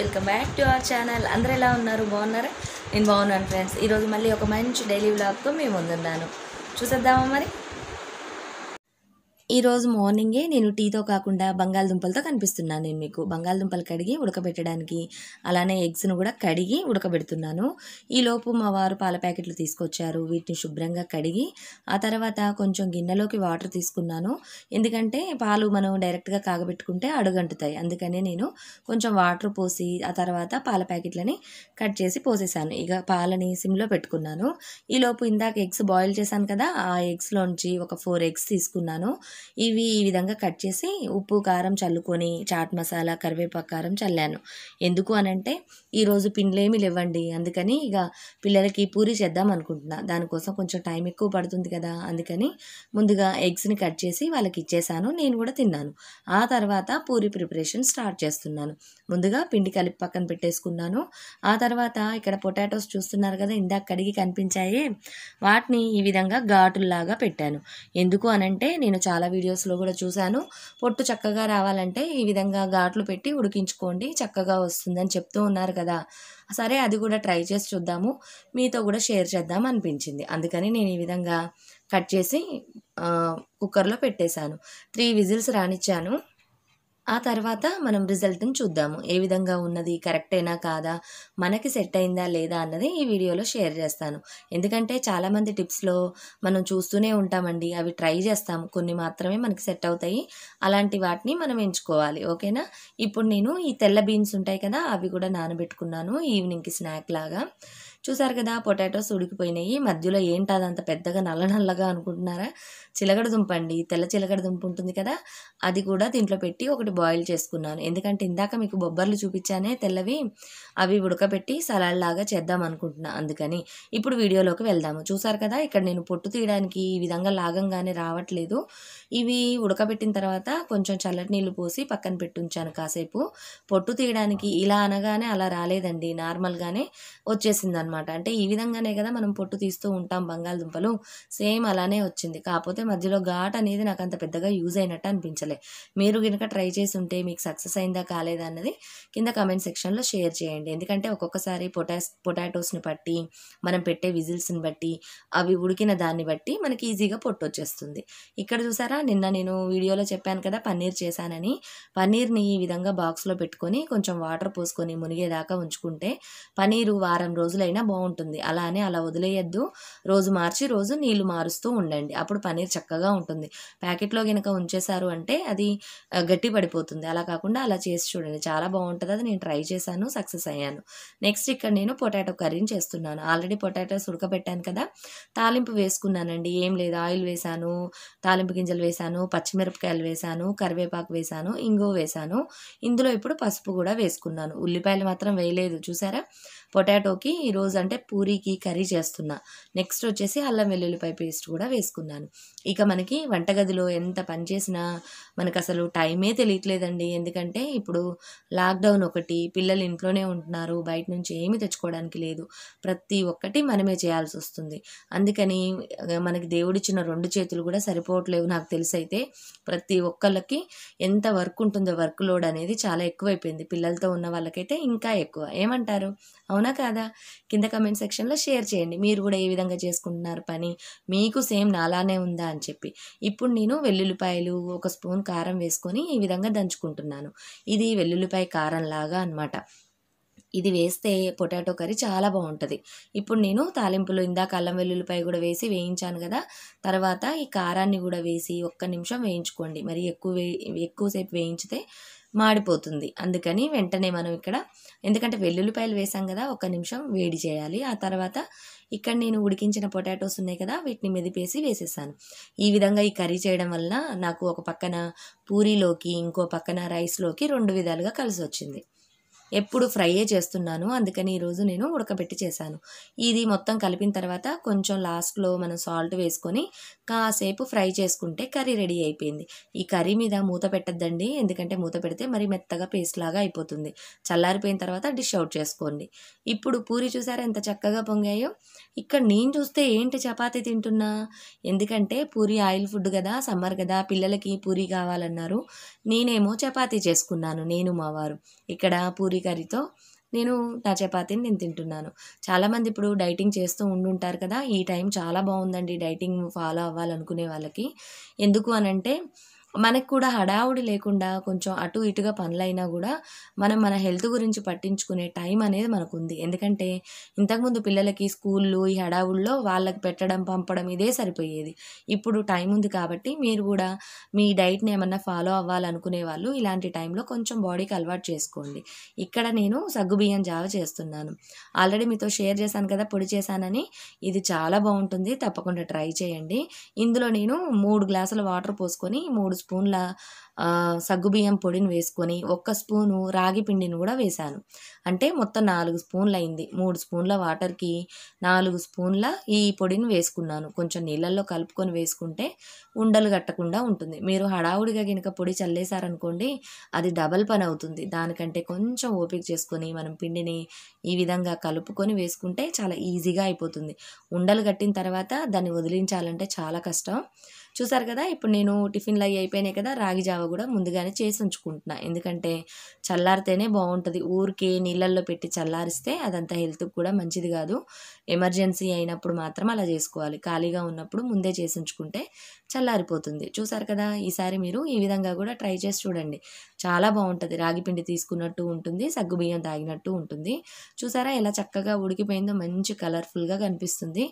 welcome back to our channel అందరు ఎలా ఉన్నారు బాగున్నారా నేను బాగున్నాను ఫ్రెండ్స్ ఈరోజు మళ్ళీ ఒక మంచి డైలీ బ్లాగ్తో మేము ముందున్నాను చూసేద్దామా మరి ఈరోజు మార్నింగే నేను టీతో కాకుండా బంగాళదుంపలతో కనిపిస్తున్నాను నేను మీకు బంగాళదుంపలు కడిగి ఉడకబెట్టడానికి అలానే ఎగ్స్ను కూడా కడిగి ఉడకబెడుతున్నాను ఈలోపు మా వారు పాల ప్యాకెట్లు తీసుకొచ్చారు వీటిని శుభ్రంగా కడిగి ఆ తర్వాత కొంచెం గిన్నెలోకి వాటర్ తీసుకున్నాను ఎందుకంటే పాలు మనం డైరెక్ట్గా కాగబెట్టుకుంటే అడుగంటుతాయి అందుకనే నేను కొంచెం వాటర్ పోసి ఆ తర్వాత పాల ప్యాకెట్లని కట్ చేసి పోసేసాను ఇక పాలని సిమ్లో పెట్టుకున్నాను ఈలోపు ఇందాక ఎగ్స్ బాయిల్ చేశాను కదా ఆ ఎగ్స్లోంచి ఒక ఫోర్ ఎగ్స్ తీసుకున్నాను ఇవి ఈ విధంగా కట్ చేసి ఉప్పు కారం చల్లుకొని చాట్ మసాలా కరివేపాకు కారం చల్లాను ఎందుకు అనంటే ఈరోజు పిండ్లేమీ లేవండి అందుకని ఇక పిల్లలకి పూరి చేద్దాం అనుకుంటున్నా దానికోసం కొంచెం టైం ఎక్కువ పడుతుంది కదా అందుకని ముందుగా ఎగ్స్ని కట్ చేసి వాళ్ళకి ఇచ్చేసాను నేను కూడా తిన్నాను ఆ తర్వాత పూరి ప్రిపరేషన్ స్టార్ట్ చేస్తున్నాను ముందుగా పిండి కలిపి పక్కన పెట్టేసుకున్నాను ఆ తర్వాత ఇక్కడ పొటాటోస్ చూస్తున్నారు కదా ఇందాక కడిగి కనిపించాయి వాటిని ఈ విధంగా ఘాటుల్లాగా పెట్టాను ఎందుకు అనంటే నేను చాలా చాలా వీడియోస్లో కూడా చూశాను పొట్టు చక్కగా రావాలంటే ఈ విధంగా ఘాట్లు పెట్టి ఉడికించుకోండి చక్కగా వస్తుందని చెప్తూ ఉన్నారు కదా సరే అది కూడా ట్రై చేసి చూద్దాము మీతో కూడా షేర్ చేద్దాం అనిపించింది అందుకని నేను ఈ విధంగా కట్ చేసి కుక్కర్లో పెట్టేశాను త్రీ విజిల్స్ రానిచ్చాను ఆ తర్వాత మనం రిజల్ట్ని చూద్దాము ఏ విధంగా ఉన్నది కరెక్టేనా కాదా మనకి సెట్ అయిందా లేదా అన్నది ఈ వీడియోలో షేర్ చేస్తాను ఎందుకంటే చాలామంది టిప్స్లో మనం చూస్తూనే ఉంటామండి అవి ట్రై చేస్తాము కొన్ని మాత్రమే మనకి సెట్ అవుతాయి అలాంటి వాటిని మనం ఎంచుకోవాలి ఓకేనా ఇప్పుడు నేను ఈ తెల్ల బీన్స్ ఉంటాయి కదా అవి కూడా నానబెట్టుకున్నాను ఈవినింగ్కి స్నాక్ లాగా చూసారు కదా పొటాటోస్ ఉడికిపోయినాయి మధ్యలో ఏంటి అదంత పెద్దగా నల్ల నల్లగా అనుకుంటున్నారా చిలకడ దుంప అండి తెల్ల చిలకడ దుంప ఉంటుంది కదా అది కూడా దీంట్లో పెట్టి ఒకటి బాయిల్ చేసుకున్నాను ఎందుకంటే ఇందాక మీకు బొబ్బర్లు చూపించానే తెల్లవి అవి ఉడకబెట్టి సలాడ్ లాగా చేద్దాం అనుకుంటున్నా అందుకని ఇప్పుడు వీడియోలోకి వెళ్దాము చూసారు కదా ఇక్కడ నేను పొట్టు తీయడానికి ఈ విధంగా లాగంగానే రావట్లేదు ఇవి ఉడకబెట్టిన తర్వాత కొంచెం చల్లటి నీళ్ళు పోసి పక్కన పెట్టుంచాను కాసేపు పొట్టు తీయడానికి ఇలా అనగానే అలా రాలేదండి నార్మల్గానే వచ్చేసింది అనమాట అనమాట అంటే ఈ విధంగానే కదా మనం పొట్టు తీస్తూ ఉంటాం బంగాళదుంపలు సేమ్ అలానే వచ్చింది కాకపోతే మధ్యలో ఘాట్ అనేది నాకు అంత పెద్దగా యూజ్ అయినట్టు అనిపించలే మీరు కనుక ట్రై చేసి ఉంటే మీకు సక్సెస్ అయిందా కాలేదా అన్నది కింద కమెంట్ సెక్షన్లో షేర్ చేయండి ఎందుకంటే ఒక్కొక్కసారి పొటాస్ పొటాటోస్ని బట్టి మనం పెట్టే విజిల్స్ని బట్టి అవి ఉడికిన దాన్ని బట్టి మనకి ఈజీగా పొట్టు వచ్చేస్తుంది ఇక్కడ చూసారా నిన్న నేను వీడియోలో చెప్పాను కదా పన్నీర్ చేశానని పన్నీర్ని ఈ విధంగా బాక్స్లో పెట్టుకొని కొంచెం వాటర్ పోసుకొని మునిగేదాకా ఉంచుకుంటే పన్నీరు వారం రోజులైనా బాగుంటుంది అలా అని అలా వదిలేయద్దు రోజు మార్చి రోజు నీళ్లు మారుస్తూ ఉండండి అప్పుడు పనీర్ చక్కగా ఉంటుంది ప్యాకెట్లో కనుక ఉంచేశారు అంటే అది గట్టి పడిపోతుంది అలా కాకుండా అలా చేసి చూడండి చాలా బాగుంటుంది అది నేను ట్రై చేశాను సక్సెస్ అయ్యాను నెక్స్ట్ ఇక్కడ నేను పొటాటో కర్రీని చేస్తున్నాను ఆల్రెడీ పొటాటోస్ ఉడకబెట్టాను కదా తాలింపు వేసుకున్నానండి ఏం లేదు ఆయిల్ వేశాను తాలింపు గింజలు వేశాను పచ్చిమిరపకాయలు వేశాను కరివేపాకు వేశాను ఇంగువ వేశాను ఇందులో ఇప్పుడు పసుపు కూడా వేసుకున్నాను ఉల్లిపాయలు మాత్రం వేయలేదు చూసారా పొటాటోకి ఈరోజు ఈరోజు అంటే పూరీకి కర్రీ చేస్తున్నా నెక్స్ట్ వచ్చేసి అల్లం వెల్లుల్లిపాయ పేస్ట్ కూడా వేసుకున్నాను ఇక మనకి వంటగదిలో ఎంత పని చేసినా మనకు అసలు టైమే తెలియట్లేదండి ఎందుకంటే ఇప్పుడు లాక్డౌన్ ఒకటి పిల్లలు ఇంట్లోనే ఉంటున్నారు బయట నుంచి ఏమీ తెచ్చుకోవడానికి లేదు ప్రతి ఒక్కటి మనమే చేయాల్సి వస్తుంది అందుకని మనకి దేవుడిచ్చిన రెండు చేతులు కూడా సరిపోవట్లేవు నాకు తెలిసైతే ప్రతి ఒక్కళ్ళకి ఎంత వర్క్ ఉంటుందో వర్క్ లోడ్ అనేది చాలా ఎక్కువైపోయింది పిల్లలతో ఉన్న వాళ్ళకైతే ఇంకా ఎక్కువ ఏమంటారు అవునా కాదా కింద కింద కమెంట్ సెక్షన్లో షేర్ చేయండి మీరు కూడా ఏ విధంగా చేసుకుంటున్నారు పని మీకు సేమ్ నాలానే ఉందా అని చెప్పి ఇప్పుడు నేను వెల్లుల్లిపాయలు ఒక స్పూన్ కారం వేసుకొని ఈ విధంగా దంచుకుంటున్నాను ఇది వెల్లుల్లిపాయ కారం లాగా అనమాట ఇది వేస్తే పొటాటో కర్రీ చాలా బాగుంటుంది ఇప్పుడు నేను తాలింపులు ఇందాక అల్లం వెల్లుల్లిపాయ కూడా వేసి వేయించాను కదా తర్వాత ఈ కారాన్ని కూడా వేసి ఒక్క నిమిషం వేయించుకోండి మరి ఎక్కువ వే ఎక్కువసేపు వేయించితే మాడిపోతుంది అందుకని వెంటనే మనం ఇక్కడ ఎందుకంటే వెల్లుల్లిపాయలు వేసాం కదా ఒక నిమిషం వేడి చేయాలి ఆ తర్వాత ఇక్కడ నేను ఉడికించిన పొటాటోస్ ఉన్నాయి కదా వీటిని మెదిపేసి వేసేసాను ఈ విధంగా ఈ కర్రీ చేయడం వల్ల నాకు ఒక పక్కన పూరీలోకి ఇంకో పక్కన రైస్లోకి రెండు విధాలుగా కలిసి వచ్చింది ఎప్పుడు ఫ్రైయే చేస్తున్నాను అందుకని ఈరోజు నేను ఉడకబెట్టి చేశాను ఇది మొత్తం కలిపిన తర్వాత కొంచెం లాస్ట్లో మనం సాల్ట్ వేసుకొని కాసేపు ఫ్రై చేసుకుంటే కర్రీ రెడీ అయిపోయింది ఈ కర్రీ మీద మూత పెట్టద్దండి ఎందుకంటే మూత పెడితే మరి మెత్తగా పేస్ట్ లాగా అయిపోతుంది చల్లారిపోయిన తర్వాత డిష్ అవుట్ చేసుకోండి ఇప్పుడు పూరి చూసారా ఎంత చక్కగా పొంగాయో ఇక్కడ నేను చూస్తే ఏంటి చపాతి తింటున్నా ఎందుకంటే పూరి ఆయిల్ ఫుడ్ కదా సమ్మర్ కదా పిల్లలకి పూరి కావాలన్నారు నేనేమో చపాతీ చేసుకున్నాను నేను మా వారు ఇక్కడ పూరి కర్రీతో నేను నా చపాతీని నేను తింటున్నాను చాలామంది ఇప్పుడు డైటింగ్ చేస్తూ ఉండుంటారు కదా ఈ టైం చాలా బాగుందండి డైటింగ్ ఫాలో అవ్వాలనుకునే వాళ్ళకి ఎందుకు అనంటే మనకు కూడా హడావుడి లేకుండా కొంచెం అటు ఇటుగా పనులైనా కూడా మనం మన హెల్త్ గురించి పట్టించుకునే టైం అనేది మనకు ఉంది ఎందుకంటే ఇంతకుముందు పిల్లలకి స్కూళ్ళు ఈ హడావుల్లో వాళ్ళకి పెట్టడం పంపడం ఇదే సరిపోయేది ఇప్పుడు టైం ఉంది కాబట్టి మీరు కూడా మీ డైట్ని ఏమన్నా ఫాలో అవ్వాలనుకునే వాళ్ళు ఇలాంటి టైంలో కొంచెం బాడీకి అలవాటు చేసుకోండి ఇక్కడ నేను సగ్గుబియ్యం జావ చేస్తున్నాను ఆల్రెడీ మీతో షేర్ చేశాను కదా పొడి చేశానని ఇది చాలా బాగుంటుంది తప్పకుండా ట్రై చేయండి ఇందులో నేను మూడు గ్లాసుల వాటర్ పోసుకొని మూడు spun la సగ్గుబియ్యం పొడిని వేసుకొని ఒక్క స్పూను రాగి పిండిని కూడా వేశాను అంటే మొత్తం నాలుగు స్పూన్లు అయింది మూడు స్పూన్ల వాటర్కి నాలుగు స్పూన్ల ఈ పొడిని వేసుకున్నాను కొంచెం నీళ్ళల్లో కలుపుకొని వేసుకుంటే ఉండలు కట్టకుండా ఉంటుంది మీరు హడావుడిగా కనుక పొడి చల్లేశారనుకోండి అది డబల్ పని అవుతుంది దానికంటే కొంచెం ఓపిక చేసుకొని మనం పిండిని ఈ విధంగా కలుపుకొని వేసుకుంటే చాలా ఈజీగా అయిపోతుంది ఉండలు కట్టిన తర్వాత దాన్ని వదిలించాలంటే చాలా కష్టం చూసారు కదా ఇప్పుడు నేను టిఫిన్లు అవి అయిపోయినాయి కదా రాగి జావ పలావ్ కూడా ముందుగానే చేసి ఉంచుకుంటున్నా ఎందుకంటే చల్లారితేనే బాగుంటుంది ఊరికే నీళ్ళల్లో పెట్టి చల్లారిస్తే అదంతా హెల్త్కి కూడా మంచిది కాదు ఎమర్జెన్సీ అయినప్పుడు మాత్రం అలా చేసుకోవాలి ఖాళీగా ఉన్నప్పుడు ముందే చేసి ఉంచుకుంటే చల్లారిపోతుంది చూసారు కదా ఈసారి మీరు ఈ విధంగా కూడా ట్రై చేసి చూడండి చాలా బాగుంటుంది రాగిపిండి తీసుకున్నట్టు ఉంటుంది సగ్గుబియ్యం తాగినట్టు ఉంటుంది చూసారా ఎలా చక్కగా ఉడికిపోయిందో మంచి కలర్ఫుల్గా కనిపిస్తుంది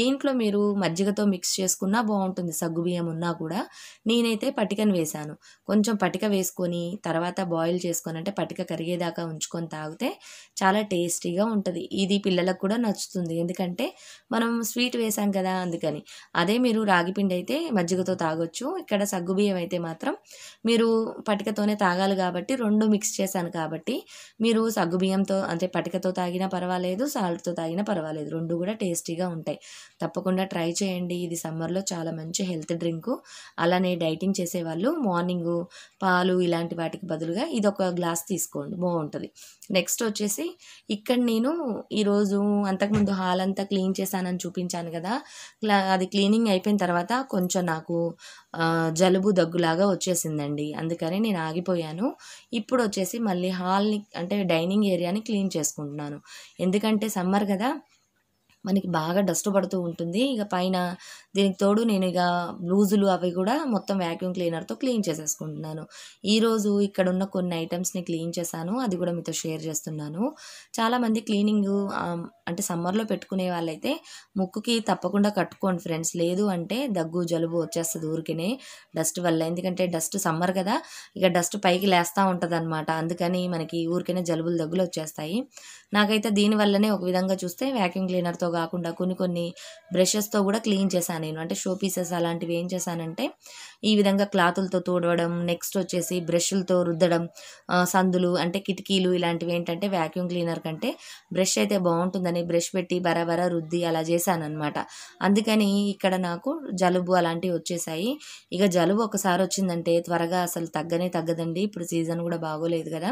దీంట్లో మీరు మజ్జిగతో మిక్స్ చేసుకున్నా బాగుంటుంది సగ్గుబియ్యం ఉన్నా కూడా నేనైతే పటికను వేశాను కొంచెం పటిక వేసుకొని తర్వాత బాయిల్ చేసుకొని అంటే పటిక కరిగేదాకా ఉంచుకొని తాగితే చాలా టేస్టీగా ఉంటుంది ఇది పిల్లలకు కూడా నచ్చుతుంది ఎందుకంటే మనం స్వీట్ వేసాం కదా అందుకని అదే మీరు రాగిపిండి అయితే మజ్జిగతో తాగొచ్చు ఇక్కడ సగ్గుబియ్యం అయితే మాత్రం మీరు పటికతోనే తాగాలి కాబట్టి రెండు మిక్స్ చేశాను కాబట్టి మీరు సగ్గుబియ్యంతో అంటే పటికతో తాగినా పర్వాలేదు సాల్ట్తో తాగినా పర్వాలేదు రెండు కూడా టేస్టీగా ఉంటాయి తప్పకుండా ట్రై చేయండి ఇది సమ్మర్లో చాలా మంచి హెల్త్ డ్రింకు అలానే డైటింగ్ చేసేవాళ్ళు మార్నింగు పాలు ఇలాంటి వాటికి బదులుగా ఇది ఒక గ్లాస్ తీసుకోండి బాగుంటుంది నెక్స్ట్ వచ్చేసి ఇక్కడ నేను ఈరోజు అంతకుముందు హాల్ అంతా క్లీన్ చేశానని చూపించాను కదా అది క్లీనింగ్ అయిపోయిన తర్వాత కొంచెం నాకు జలుబు దగ్గులాగా వచ్చేసిందండి అందుకని నేను ఆగిపోయాను ఇప్పుడు వచ్చేసి మళ్ళీ హాల్ని అంటే డైనింగ్ ఏరియాని క్లీన్ చేసుకుంటున్నాను ఎందుకంటే సమ్మర్ కదా మనకి బాగా డస్ట్ పడుతూ ఉంటుంది ఇక పైన దీనికి తోడు నేను ఇక బ్లూజులు అవి కూడా మొత్తం వ్యాక్యూమ్ క్లీనర్తో క్లీన్ చేసేసుకుంటున్నాను ఈరోజు ఇక్కడ ఉన్న కొన్ని ఐటమ్స్ని క్లీన్ చేశాను అది కూడా మీతో షేర్ చేస్తున్నాను చాలామంది క్లీనింగ్ అంటే సమ్మర్లో పెట్టుకునే వాళ్ళైతే ముక్కుకి తప్పకుండా కట్టుకోండి ఫ్రెండ్స్ లేదు అంటే దగ్గు జలుబు వచ్చేస్తుంది ఊరికినే డస్ట్ వల్ల ఎందుకంటే డస్ట్ సమ్మర్ కదా ఇక డస్ట్ పైకి లేస్తూ ఉంటుంది అనమాట అందుకని మనకి ఊరికైనా జలుబులు దగ్గులు వచ్చేస్తాయి నాకైతే దీనివల్లనే ఒక విధంగా చూస్తే వ్యాక్యూమ్ క్లీనర్తో కాకుండా కొన్ని కొన్ని బ్రషెస్తో కూడా క్లీన్ చేశాను నేను అంటే షో పీసెస్ అలాంటివి ఏం చేశానంటే ఈ విధంగా క్లాతులతో తోడవడం నెక్స్ట్ వచ్చేసి బ్రష్లతో రుద్దడం సందులు అంటే కిటికీలు ఇలాంటివి ఏంటంటే వ్యాక్యూమ్ క్లీనర్ కంటే బ్రష్ అయితే బాగుంటుందని బ్రష్ పెట్టి బరాబర రుద్ది అలా చేశానమాట అందుకని ఇక్కడ నాకు జలుబు అలాంటివి వచ్చేసాయి ఇక జలుబు ఒకసారి వచ్చిందంటే త్వరగా అసలు తగ్గనే తగ్గదండి ఇప్పుడు సీజన్ కూడా బాగోలేదు కదా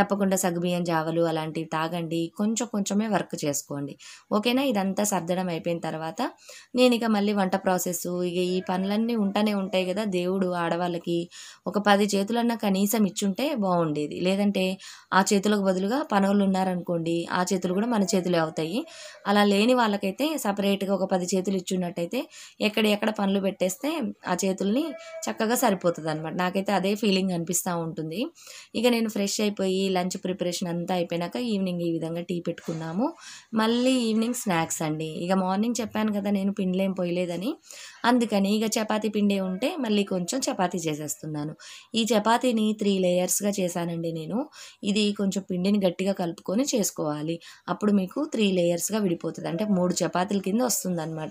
తప్పకుండా సగ్గుబియ్యం జావలు అలాంటివి తాగండి కొంచెం కొంచెమే వర్క్ చేసుకోండి ఓకేనా ఇదంతా సర్దడం అయిపోయిన తర్వాత నేను ఇక మళ్ళీ వంట ప్రాసెస్ ఇక ఈ పనులన్నీ ఉంటానే ఉంటాయి కదా దేవుడు ఆడవాళ్ళకి ఒక పది చేతులన్నా కనీసం ఇచ్చుంటే బాగుండేది లేదంటే ఆ చేతులకు బదులుగా పనులు ఉన్నారనుకోండి ఆ చేతులు కూడా మన చేతులే అవుతాయి అలా లేని వాళ్ళకైతే సపరేట్గా ఒక పది చేతులు ఇచ్చున్నట్టయితే ఎక్కడ ఎక్కడ పనులు పెట్టేస్తే ఆ చేతుల్ని చక్కగా సరిపోతుంది అనమాట నాకైతే అదే ఫీలింగ్ అనిపిస్తూ ఉంటుంది ఇక నేను ఫ్రెష్ అయిపోయి లంచ్ ప్రిపరేషన్ అంతా అయిపోయినాక ఈవినింగ్ ఈ విధంగా టీ పెట్టుకున్నాము మళ్ళీ ఈవినింగ్ స్నాక్స్ అండి ఇక మార్నింగ్ చెప్పాను కదా నేను పిండిలేం పోయలేదని అందుకని ఇక చపాతి పిండి ఉంటే మళ్ళీ కొంచెం చపాతి చేసేస్తున్నాను ఈ చపాతీని త్రీ లేయర్స్గా చేశానండి నేను ఇది కొంచెం పిండిని గట్టిగా కలుపుకొని చేసుకోవాలి అప్పుడు మీకు త్రీ లేయర్స్గా విడిపోతుంది అంటే మూడు చపాతీల కింద వస్తుందన్నమాట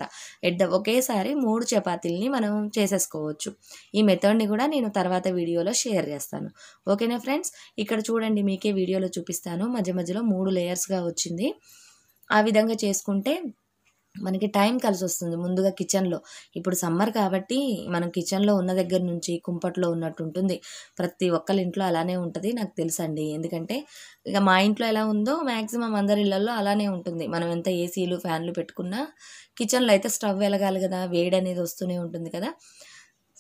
ఎట్ ఒకేసారి మూడు చపాతీలని మనం చేసేసుకోవచ్చు ఈ మెథడ్ని కూడా నేను తర్వాత వీడియోలో షేర్ చేస్తాను ఓకేనా ఫ్రెండ్స్ ఇక్కడ చూడండి చేసుకోండి మీకే వీడియోలో చూపిస్తాను మధ్య మధ్యలో మూడు లేయర్స్గా వచ్చింది ఆ విధంగా చేసుకుంటే మనకి టైం కలిసి వస్తుంది ముందుగా కిచెన్లో ఇప్పుడు సమ్మర్ కాబట్టి మనం కిచెన్లో ఉన్న దగ్గర నుంచి కుంపట్లో ఉన్నట్టు ఉంటుంది ప్రతి ఒక్కరి ఇంట్లో అలానే ఉంటుంది నాకు తెలుసండి ఎందుకంటే ఇక మా ఇంట్లో ఎలా ఉందో మ్యాక్సిమం అందరి ఇళ్లలో అలానే ఉంటుంది మనం ఎంత ఏసీలు ఫ్యాన్లు పెట్టుకున్నా కిచెన్లో అయితే స్టవ్ వెలగాలి కదా వేడి అనేది వస్తూనే ఉంటుంది కదా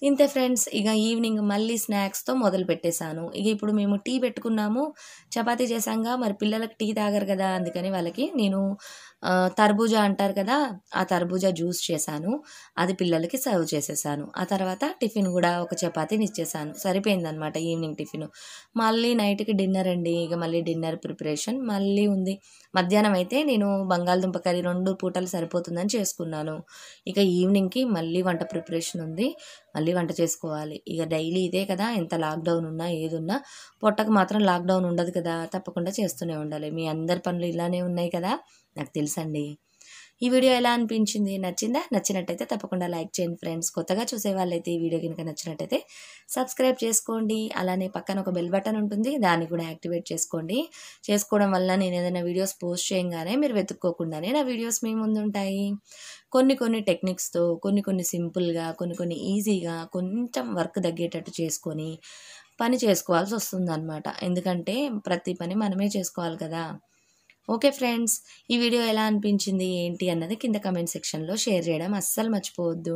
ఇంతే ఫ్రెండ్స్ ఇక ఈవినింగ్ మళ్ళీ స్నాక్స్తో మొదలు పెట్టేశాను ఇక ఇప్పుడు మేము టీ పెట్టుకున్నాము చపాతీ చేసాంగా మరి పిల్లలకు టీ తాగరు కదా అందుకని వాళ్ళకి నేను తర్బూజా అంటారు కదా ఆ తర్బూజా జ్యూస్ చేశాను అది పిల్లలకి సర్వ్ చేసేసాను ఆ తర్వాత టిఫిన్ కూడా ఒక చపాతీని ఇచ్చేసాను సరిపోయిందనమాట ఈవినింగ్ టిఫిన్ మళ్ళీ నైట్కి డిన్నర్ అండి ఇక మళ్ళీ డిన్నర్ ప్రిపరేషన్ మళ్ళీ ఉంది మధ్యాహ్నం అయితే నేను బంగాళదుంప కర్రీ రెండు పూటలు సరిపోతుందని చేసుకున్నాను ఇక ఈవినింగ్కి మళ్ళీ వంట ప్రిపరేషన్ ఉంది మళ్ళీ వంట చేసుకోవాలి ఇక డైలీ ఇదే కదా ఎంత లాక్డౌన్ ఉన్నా ఏదున్నా పొట్టకు మాత్రం లాక్డౌన్ ఉండదు కదా తప్పకుండా చేస్తూనే ఉండాలి మీ అందరి పనులు ఇలానే ఉన్నాయి కదా నాకు తెలుసండి ఈ వీడియో ఎలా అనిపించింది నచ్చిందా నచ్చినట్టయితే తప్పకుండా లైక్ చేయండి ఫ్రెండ్స్ కొత్తగా చూసే వాళ్ళైతే ఈ వీడియో కనుక నచ్చినట్టయితే సబ్స్క్రైబ్ చేసుకోండి అలానే పక్కన ఒక బెల్ బటన్ ఉంటుంది దాన్ని కూడా యాక్టివేట్ చేసుకోండి చేసుకోవడం వల్ల నేను ఏదైనా వీడియోస్ పోస్ట్ చేయంగానే మీరు వెతుక్కోకుండానే నా వీడియోస్ మీ ముందు ఉంటాయి కొన్ని కొన్ని టెక్నిక్స్తో కొన్ని కొన్ని సింపుల్గా కొన్ని కొన్ని ఈజీగా కొంచెం వర్క్ తగ్గేటట్టు చేసుకొని పని చేసుకోవాల్సి వస్తుందన్నమాట ఎందుకంటే ప్రతి పని మనమే చేసుకోవాలి కదా ఓకే ఫ్రెండ్స్ ఈ వీడియో ఎలా అనిపించింది ఏంటి అన్నది కింద కమెంట్ సెక్షన్లో షేర్ చేయడం అస్సలు మర్చిపోవద్దు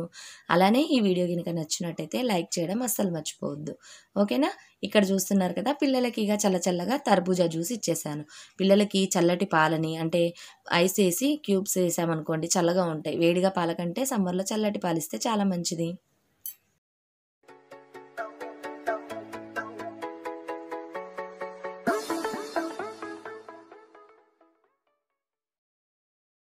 అలానే ఈ వీడియో కనుక నచ్చినట్టయితే లైక్ చేయడం అస్సలు మర్చిపోవద్దు ఓకేనా ఇక్కడ చూస్తున్నారు కదా పిల్లలకి ఇక చల్ల చల్లగా తర్బూజా జ్యూస్ ఇచ్చేసాను పిల్లలకి చల్లటి పాలని అంటే ఐస్ వేసి క్యూబ్స్ వేసామనుకోండి చల్లగా ఉంటాయి వేడిగా పాలకంటే సమ్మర్లో చల్లటి పాలిస్తే చాలా మంచిది